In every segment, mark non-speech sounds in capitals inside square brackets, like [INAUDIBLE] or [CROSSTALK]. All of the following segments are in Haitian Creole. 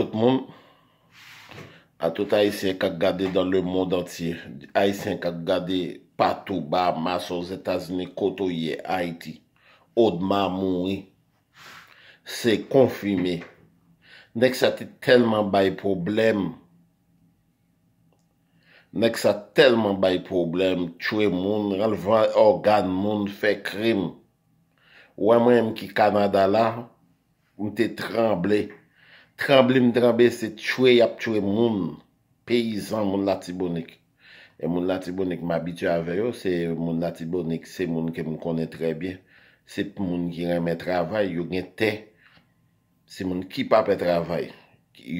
Tout moun, a tout Aisyen kak gade dan le moun danti, Aisyen kak gade patou, ba, mas, os etazne, koto ye, Haiti, odman moun we, se konfime, nek sa te telman bay problem, nek sa telman bay problem, chwe moun, ralvan organ moun, fe krim, wèm wèm ki Kanada la, mte tremble, Tramble m drabe se tchwe yap tchwe moun, peyizan moun Latibonik. E moun Latibonik m abidja aveyo, se moun Latibonik se moun ke m konen trebyen. Se moun ki reme travay, yo gen te, se moun ki pape travay.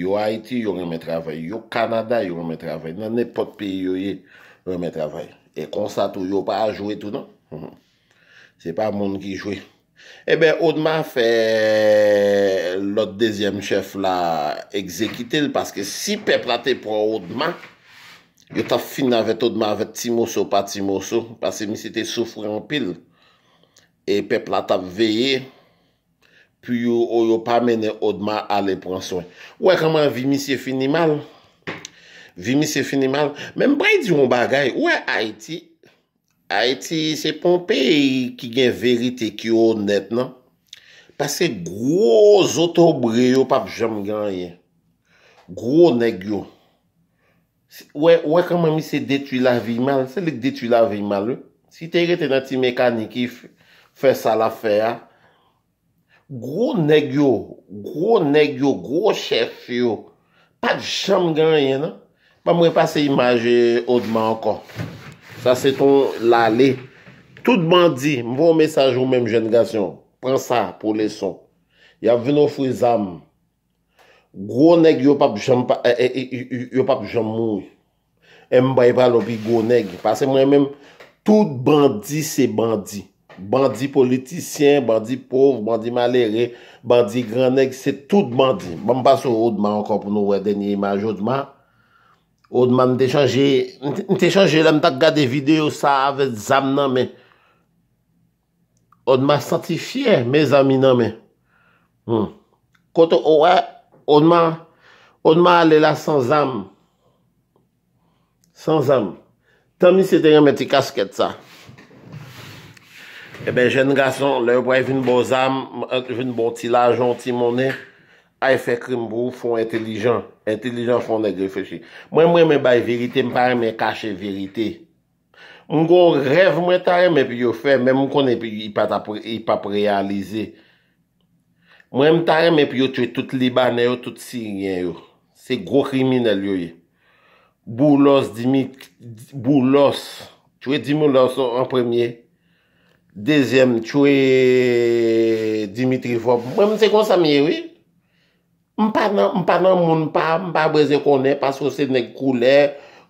Yo Haiti yo reme travay, yo Kanada yo reme travay, nan ne pot pi yo ye reme travay. E konsa tou yo pa a jwe tou nan, [LAUGHS] se pa moun ki jwe. Ebe eh Audman fè lòt dèzyèm chèf la ekzekitil Paske si pepla te prou Audman Yo ta fin avèt Audman avèt ti mòso pa ti mòso Paske misi te soufrè anpil E pepla ta veye Puyo yo pa menè Audman ale pronswen Ouè kaman vi misi fin ni mal Vi misi fin ni mal Mem bre di yon bagay Ouè Haiti Ay ti, se Pompéi ki gen verite ki yo net nan. Pase gro zotobre yo pap jom gen yon. Gro neg yo. Ouè kama mi se detu la vi mal, se li detu la vi mal yo. Si te rete nati mekanik ki fè sal a fè ya. Gro neg yo, gro neg yo, gro chef yo. Pat jom gen yon nan. Pamwe pase imaje odman ankon. Sa se ton lale. Tout bandi, mwen mwen mensaj ou menm jenegasyon. Pran sa pou leson. Ya veno fwe zam. Gwonek yo pap jom moun. E mwen bay pa lopi gwonek. Pase mwen menm, tout bandi se bandi. Bandi politisyen, bandi pov, bandi malere, bandi granek, se tout bandi. Mwen mwen baso ou dman ankon pou nou wè denye imaj ou dman. Ou d'ma mte chanje, mte chanje lèm tak gade videyo sa avèd zam nan me. Hmm. Ou d'ma santifiè, mè zamin nan me. Koto ouè, ou d'ma, ou d'ma alè la san zam. San zam. Tamis etè yon mè ti kasket sa. Eben jen gason, lè wèv yon bo zam, wèv e, yon bo ti la, jonti mounè. fè krim bou fon entelijan. Entelijan fon de gre fè chè. Mwen mwen mè bay verite, mwen mwen mè kache verite. Mwen gò rev mwen tarè mè pi yo fè, mwen mwen kon mè pi yi pa prealize. Mwen mwen tarè mè pi yo tue tout libanè yo, tout siryen yo. Se gò krimine lyo yo. Bù los, dimi, bù los. Tue dimi los an premye. Dezem, tue dimi trivop. Mwen mwen se kon sa mè yo e. Mpa nan moun pa, mpa breze konen Paske ou se nek koule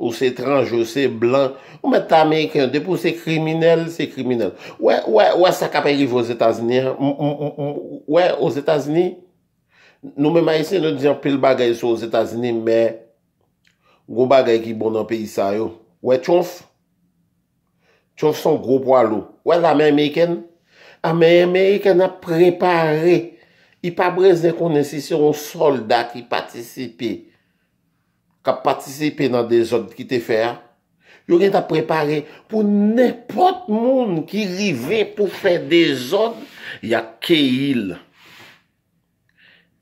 Ou se tranj, ou se blan Ou me ta meyken, depo se kriminel Se kriminel Ouwe, ouwe, ouwe sa kape yive ou zetazni Ouwe, ouwe, ouwe zetazni Nou me ma yise nou diyan pil bagay sou Ou zetazni, me Gou bagay ki bonan pe yisa yo Ouwe, tionf Tionf son goup walo Ouwe, la mey meyken A mey meyken a prepare I pa brez de konensi se yon soldat ki patisipe. Ka patisipe nan de zon ki te fer. Yon gen ta prepare pou nepot moun ki rive pou fe de zon. Ya ke yil.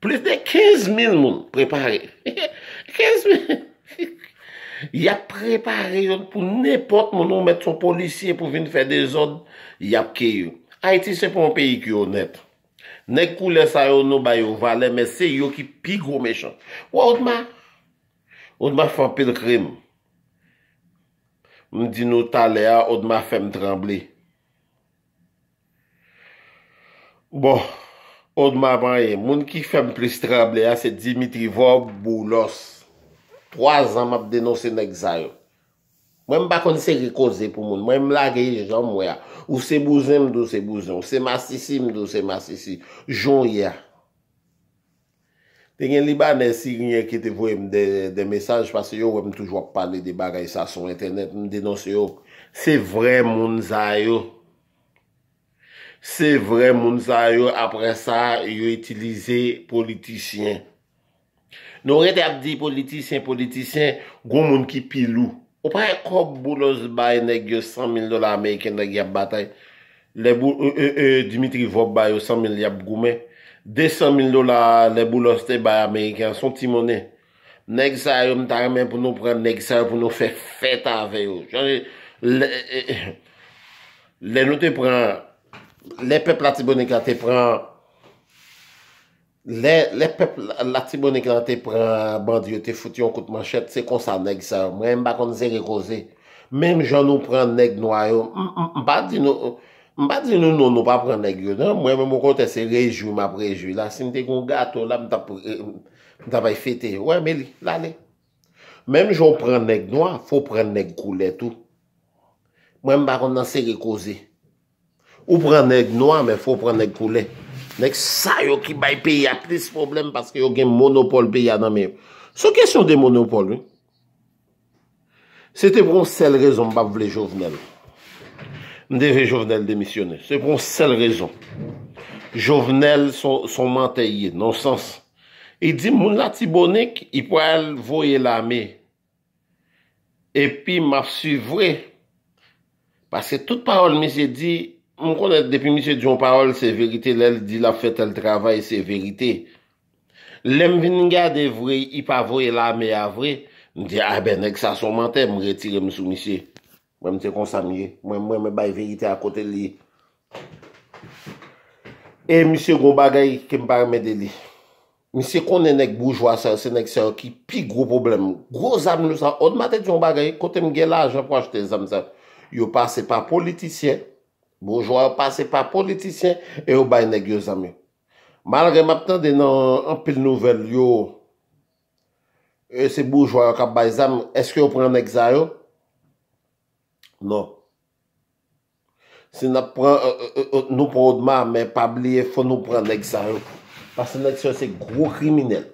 Plus de 15.000 moun prepare. 15.000. [LAUGHS] [LAUGHS] Ya prepare yon pou nepot moun ou met son polisye pou vin fe de zon. Ya ke yil. Haiti se pou moun peyi ki yon net. Nèk kou lè sa yo nou bayo valè, mè se yo ki pig ou mè chan. Ou a odman, odman fèm pèl krem. Mè di nou talè a, odman fèm tremble. Bon, odman baye, moun ki fèm plis tremble a, se Dimitri Vogue boulos. 3 an mè ap denosè nèk zayon. Mwen m bakon se rikoze pou moun. Mwen m lageye jom mwea. Ou se bouzen mdou se bouzen. Ou se masisi mdou se masisi. Joun ya. Tenyen libanen si gwenye ki te vwe mde de mesaj. Pase yo wèm toujwa pale de bagay sa son internet. M denonse yo. Se vre moun zay yo. Se vre moun zay yo. Apre sa yo etilize politisyen. Non rete ap di politisyen politisyen goun moun ki pilou. Ou pare kop boulos bay nek yo 100.000 dola Ameriken nek yap batay, e, e, e, Dimitri Vop bay yo 100.000 yap goumen, 200.000 dola le boulos te bay Ameriken, son ti mounen, nek sa yon ta remen pou nou pre, nek sa yon pou nou fe, fe ta ve yo. Chani, le nou te pre, le pep la tibounen ka te pre an, Le pep, la ti bonik lan te pren bandi yo te fout yon kout man chet, se kon sa neg sa, mwen mba kon se rekoze. Mem joun ou pren neg noa yo, mba di nou, mba di nou nou nou pa pren neg yo, mwen mwen mou konta se reju ma preju la, sin te goun gato la, mta bay eh, fete, wè mè li, la le. Mem joun pren neg noa, fò pren neg kou let ou. Mwen mba kon nan se rekoze. Ou pren neg noa, mwen fò pren neg kou let ou. Nèk sa yo ki bay pe, ya plis problem paske yo gen monopole pe, ya nan me. So, kesyon de monopole, se te pron sel rezon mba vle jovenel. Mde ve jovenel demisyonè. Se pron sel rezon. Jovenel son manteye, non sens. I di moun la tibonik, i po el voye la me. E pi ma fsu vwe. Paske tout parol mi se di Mwen konet depi misye diyon parol, se verite lèl, di la fè tel travay, se verite. Lèm vininga de vre, i pa vre, la me avre. Mwen diye, a be, nek sa son mantè, mwen retire msou misye. Mwen mwen se konsamye, mwen mwen mwen bay verite akote li. E misye goun bagay, ke mpar mè de li. Misye konen ek boujwa sè, sènek sè, ki pi goun problem. Goun zanm nou sa, od matè diyon bagay, kote mge la, japwa jte zanm sa. Yo pa, se pa politisyen. Bourgeois passe pa politisyen e ou bay ne gyo zami. Malre mapten non. euh, euh, euh, de nan anpil nouvel yo e se bourgeois ka bay zami, eske ou pren nèk zayon? Non. Se nou pren nou prodman, men pabliye, foun nou pren nèk zayon. Pase nèk zayon se gwo kriminel.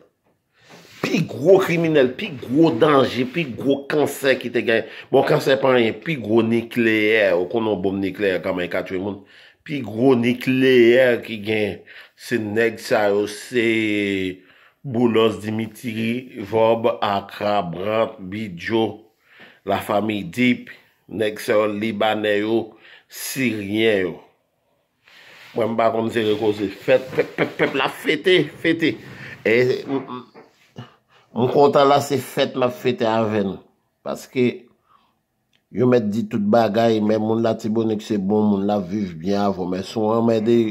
Pi gro kriminel, pi gro danje, pi gro kanser ki te gen. Bon, kanser pan yon, pi gro nikleyer. Ou konon bom nikleyer kama yon katwe moun. Pi gro nikleyer ki gen. Se neg sa yo, se Boulos Dimitri, Vob, Akra, Brant, Bidjo, la fami Dip, neg sa yo, Libanè yo, Sirien yo. Mwen ba kon zirekose. Fete, fete, fete. E, mwen... M konta la se fèt la fètè avèn. Paske yon mè di tout bagay, mè moun la tibounè ki se bon, moun la viv bien avèn. Mè sou mè mè dey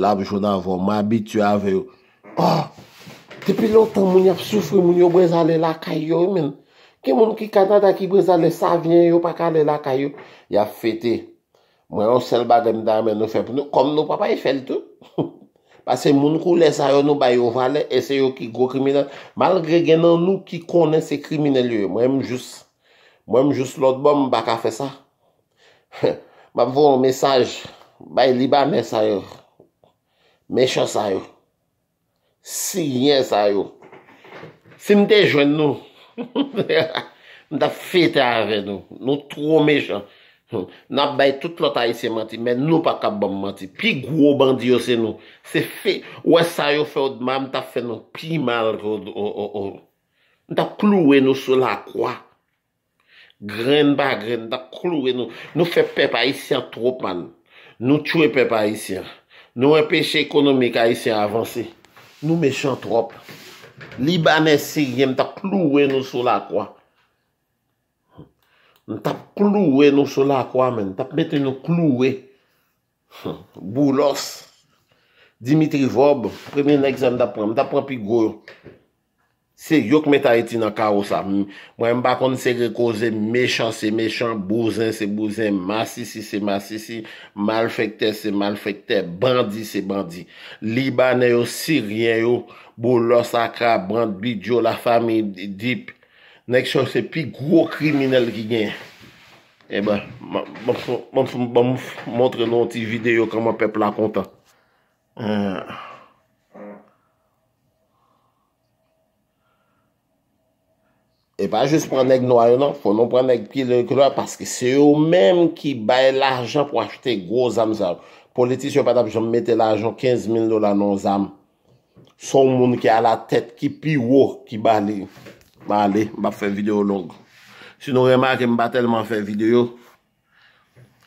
lab jodan avèn, mè abitü avèn yo. Ah, tepe loutan moun yaf soufrè, moun yo brezalè lakay yo men. Kè moun ki kanada ki brezalè sa vyen yo, pa kalè lakay yo, yaf fètè. Mwen yo sel bagèm dan mè nou fèt pou nou, kom nou papa yon e fèt tout. Ha! [LAUGHS] Pase moun kou lè sa yo nou bayo vale, ese yo ki go kriminele. Malgre genan nou ki konen se kriminele yo, mwen mjous. Mwen mjous lòt bom baka fe sa. [LAUGHS] Mwa vò an mesaj, bay liba mesay yo. Mèche sa yo. Siyen sa yo. Si mde jwen nou. [LAUGHS] Mda fete avè nou. Nou tro mèche an. Hmm. N ap bay tout lot a isye mati, men nou pa kap bam mati. Pi gwo bandi yo se nou. Se fe, wè sa yo fe od mam ta fe nou. Pi mal kè od o o o. N ta klouwe nou sou la kwa. Gren ba gren, n ta klouwe nou. Nou fe pep a isye an trop man. Nou tchwe pep a isye an. Nou wè peche ekonomik a isye an avansi. Nou mechant trop. Libanè sigyem, n ta klouwe nou sou la kwa. N tap klouwe nou sou la kwa men. N tap mette nou klouwe. Boulos. Dimitri Vob. Premye nan egzame dap pran. M tap pran pi go yo. Se, yok mette a eti nan ka ou sa. Mwen bakon se gre koze. Mechan se mechan. Bouzen se bouzen. Masisi se masisi. Malfekte se malfekte. Bandi se bandi. Libanè yo. Sirien yo. Boulos akra. Brandi. Bidyo la fami. Edip. Nèk chò se pi gwo kriminel ki gen. E eh ba, mwantre nou ti video kama pepla konta. E eh. eh, pa jist pren nèk noye, nan? Fonon pren nèk pi loye, paske se yo menm ki baye l'ajan pou achete gwo zamzal. Politisyon patap jom mette l'ajan 15.000 dola non zam. Son moun ki a la tèt, ki pi wò ki baye liyo. Ba ale, mbap fè video long. Si nou remak, mbap telman fè video.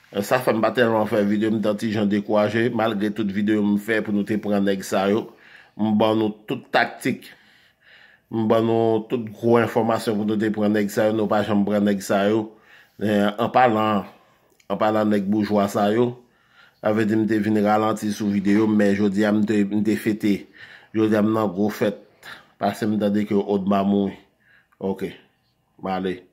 E, sa fè mbap telman fè video, mtati jan dekouaje. Malgre tout videyo mfè pou nou te pranek sa yo. Mbano tout taktik. Mbano tout gro informasyon pou nou te pranek sa yo. Nou pa chan pranek sa yo. E, an palan, an palan nek boujwa sa yo. Avede mte vini ralanti sou video, mwen jodi a mte fete. Jodi a mnen gro fete. Pase mtade ke od mamoui. Okay. Bye.